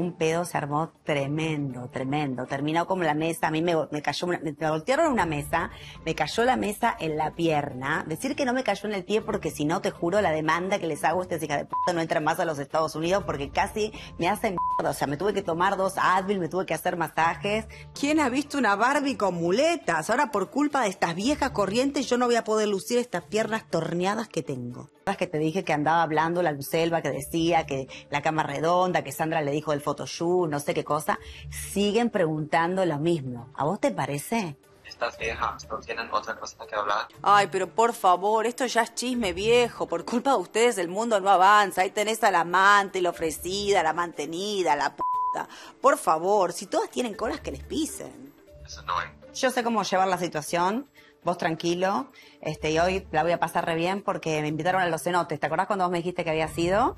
un pedo se armó tremendo, tremendo. Terminó como la mesa, a mí me, me cayó, me voltearon una mesa, me cayó la mesa en la pierna. Decir que no me cayó en el pie porque si no, te juro, la demanda que les hago a estas hijas de puta no entran más a los Estados Unidos porque casi me hacen mierda. O sea, me tuve que tomar dos Advil, me tuve que hacer masajes. ¿Quién ha visto una Barbie con muletas? Ahora por culpa de estas viejas corrientes yo no voy a poder lucir estas piernas torneadas que tengo que te dije que andaba hablando la selva que decía que la cama redonda, que Sandra le dijo del photoshoot, no sé qué cosa, siguen preguntando lo mismo. ¿A vos te parece? Estás vieja, no tienen otra cosa que hablar. Ay, pero por favor, esto ya es chisme viejo. Por culpa de ustedes el mundo no avanza. Ahí tenés a la amante, la ofrecida, la mantenida, la puta. Por favor, si todas tienen colas que les pisen. Eso no Yo sé cómo llevar la situación vos tranquilo, este, y hoy la voy a pasar re bien porque me invitaron a los cenotes. ¿Te acordás cuando vos me dijiste que había sido?